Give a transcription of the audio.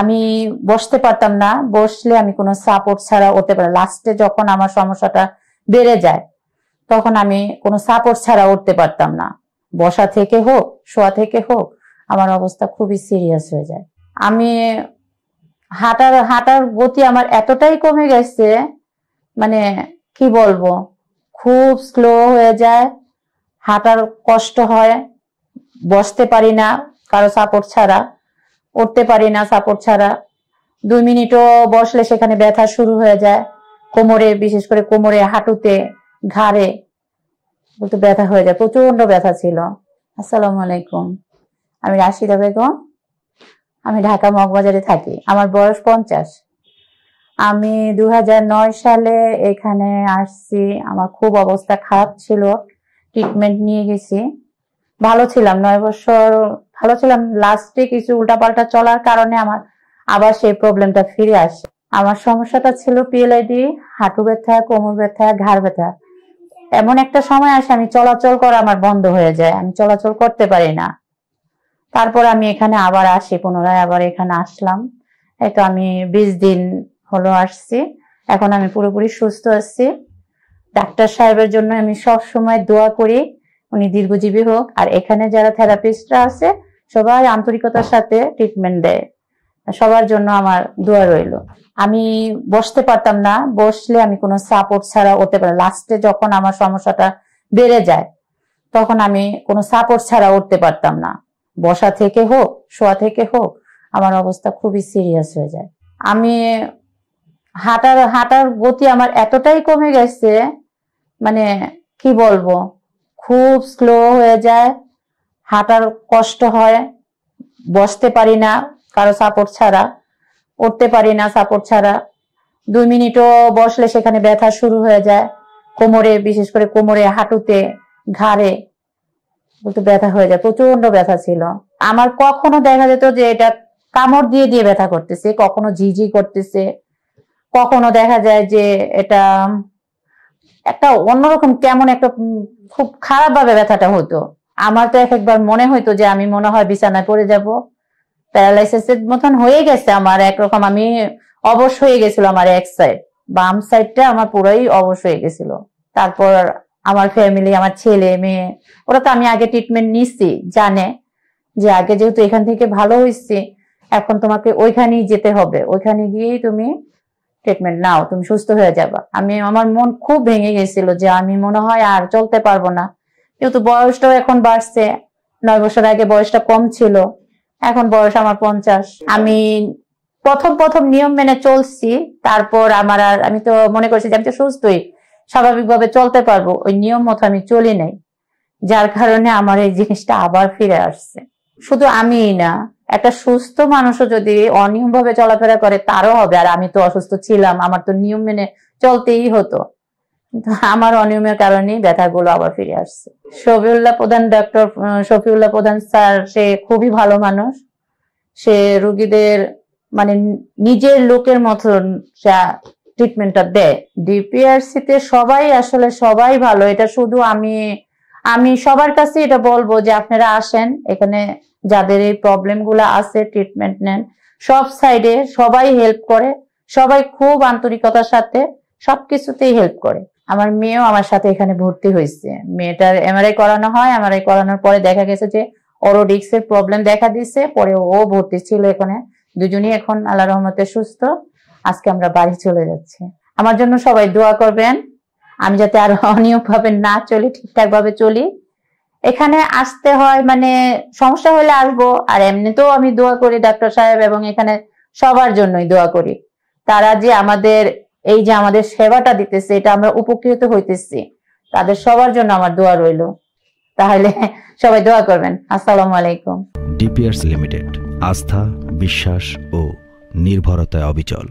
আমি বসতে পারতাম না বসলে আমি কোনো সাপোর্ট ছাড়া উঠতে পারি লাস্টে যখন আমার সমস্যাটা বেড়ে যায় তখন আমি কোনো সাপোর্ট ছাড়া উঠতে পারতাম না বসা থেকে হোক শোয়া থেকে হোক আমার অবস্থা খুবই সিরিয়াস হয়ে যায় আমি হাঁটার হাঁটার গতি আমার এতটাই কমে গেছে মানে কি বলবো খুব স্লো হয়ে যায় হাঁটার কষ্ট হয় বসতে পারি না কারো সাপোর্ট ছাড়া উঠতে পারি না সাপোর্ট ছাড়া দুই মিনিটও বসলে সেখানে ব্যথা শুরু হয়ে যায় কোমরে বিশেষ করে কোমরে হাঁটুতে ঘাড়ে বলতে ব্যথা হয়ে যায় প্রচন্ড ব্যথা ছিল আসসালামু আলাইকুম আমি রাশিদা বেগম আমি ঢাকা মগবাজারে থাকি আমার বয়স পঞ্চাশ আমি দু সালে এখানে আসছি আমার খুব অবস্থা খারাপ ছিল ট্রিটমেন্ট নিয়ে গেছি ভালো ছিলাম নয় বছর ভালো ছিলাম লাস্টে কিছু উল্টাপাল্টা চলার কারণে আমার আবার সেই প্রবলেমটা ফিরে আসে আমার সমস্যাটা ছিল পিএলআইডি হাঁটু ব্যথা কোমর ব্যথা ঘাড় ব্যথা এমন একটা সময় আসে আমি চলাচল করা আমার বন্ধ হয়ে যায় আমি চলাচল করতে পারি না তারপর আমি এখানে আবার আসি পুনরায় আবার এখানে আসলাম এই তো আমি বিশ দিন হলো আসছি এখন আমি পুরোপুরি সুস্থ আছি ডাক্তার সাহেবের জন্য আমি সব সময় দোয়া করি উনি দীর্ঘজীবী হোক আর এখানে যারা থেরাপিস্টরা আছে সবাই আন্তরিকতার সাথে ট্রিটমেন্ট দেয় সবার জন্য আমার দোয়া রইল আমি বসতে পারতাম না বসলে আমি কোনো সাপোর্ট ছাড়া হতে পারি লাস্টে যখন আমার সমস্যাটা বেড়ে যায় তখন আমি কোনো সাপোর্ট ছাড়া উঠতে পারতাম না বসা থেকে হোক শোয়া থেকে হোক আমার অবস্থা খুবই সিরিয়াস হয়ে যায় আমি হাঁটার হাঁটার গতি আমার এতটাই কমে গেছে মানে কি বলবো খুব স্লো হয়ে যায় হাঁটার কষ্ট হয় বসতে পারি না কারো সাপোর্ট ছাড়া উঠতে পারি না সাপোর্ট ছাড়া দুই মিনিটও বসলে সেখানে ব্যথা শুরু হয়ে যায় কোমরে বিশেষ করে কোমরে হাঁটুতে ঘাড়ে বলতে ব্যথা হয়ে যায় প্রচন্ড ব্যথা ছিল আমার কখনো দেখা যেত যে এটা কামড় দিয়ে দিয়ে ব্যথা করতেছে কখনো ঝিঝি করতেছে কখনো দেখা যায় যে এটা একটা অন্যরকম কেমন একটা খুব খারাপভাবে ব্যথাটা হতো আমার তো এক একবার মনে হইতো যে আমি মনে হয় বিছানায় পড়ে যাব প্যারালাইসিসের মতন হয়ে গেছে আমার একরকম আমি অবশ হয়ে গেছিল আমার এক সাইড বাম সাইডটা আমার পুরাই অবশ হয়ে গেছিল তারপর আমার ফ্যামিলি আমার ছেলে মেয়ে ওরা তো আমি আগে ট্রিটমেন্ট নিচ্ছি জানে যে আগে যেহেতু এখান থেকে ভালো হয়েছি এখন তোমাকে ওইখানেই যেতে হবে ওইখানে গিয়েই তুমি ট্রিটমেন্ট নাও তুমি সুস্থ হয়ে যাবা আমি আমার মন খুব ভেঙে গেছিল যে আমি মনে হয় আর চলতে পারবো না যেহেতু বয়সটাও এখন বাড়ছে নয় বছর আগে বয়সটা কম ছিল এখন বয়স আমার পঞ্চাশ আমি প্রথম প্রথম নিয়ম মেনে চলছি তারপর আমার আর আমি তো মনে করছি যে আমি তো সুস্থই স্বাভাবিকভাবে চলতে পারবো ওই নিয়ম মতো আমি চলি নাই যার কারণে আমার এই জিনিসটা আবার ফিরে আসছে শুধু আমি না একটা সুস্থ মানুষও যদি অনিয়ম ভাবে চলাফেরা করে তারও হবে আর আমি তো অসুস্থ ছিলাম আমার তো নিয়ম মেনে চলতেই হতো আমার অনিয়মের কারণে ব্যথাগুলো আবার ফিরে আসছে শফিউল্লাহ প্রধান ডক্টর শফিউল্লাহ প্রধান স্যার সে খুবই ভালো মানুষ সে রুগীদের মানে নিজের লোকের মতন ট্রিটমেন্টটা দেয় ডিপিআরসি তে সবাই আসলে সবাই ভালো এটা শুধু আমি আমি সবার কাছে এটা বলবো যে আপনারা আসেন এখানে যাদের এই প্রবলেম আছে ট্রিটমেন্ট নেন সব সাইডে সবাই হেল্প করে সবাই খুব আন্তরিকতার সাথে সবকিছুতেই হেল্প করে আমার মেয়েও আমার সাথে এখানে ভর্তি হয়েছে মেয়েটার এমআরআই করানো হয় এমআরআই করানোর পরে দেখা গেছে যে ওরও ডিস্কের প্রবলেম দেখা দিচ্ছে পরে ও ভর্তি ছিল এখানে দুজনই এখন আল্লাহ রহমতে সুস্থ আজকে আমরা বাড়ি চলে যাচ্ছি আমার জন্য সবাই দোয়া করবেন আমি যাতে আর ভাবে না চলি ঠিকঠাক ভাবে চলি এখানে আসতে হয় মানে সমস্যা হলে আসবো আর এমনিতেও আমি দোয়া করি ডাক্তার সাহেব এবং এখানে সবার জন্যই দোয়া করি তারা যে আমাদের এই যে আমাদের সেবাটা দিতেছে এটা আমরা উপকৃত হইতেছি তাদের সবার জন্য আমার দোয়া রইল তাহলে সবাই দোয়া করবেন আসসালামু আলাইকুম ডিপিআরস লিমিটেড আস্থা বিশ্বাস ও নির্ভরতায় অবিচল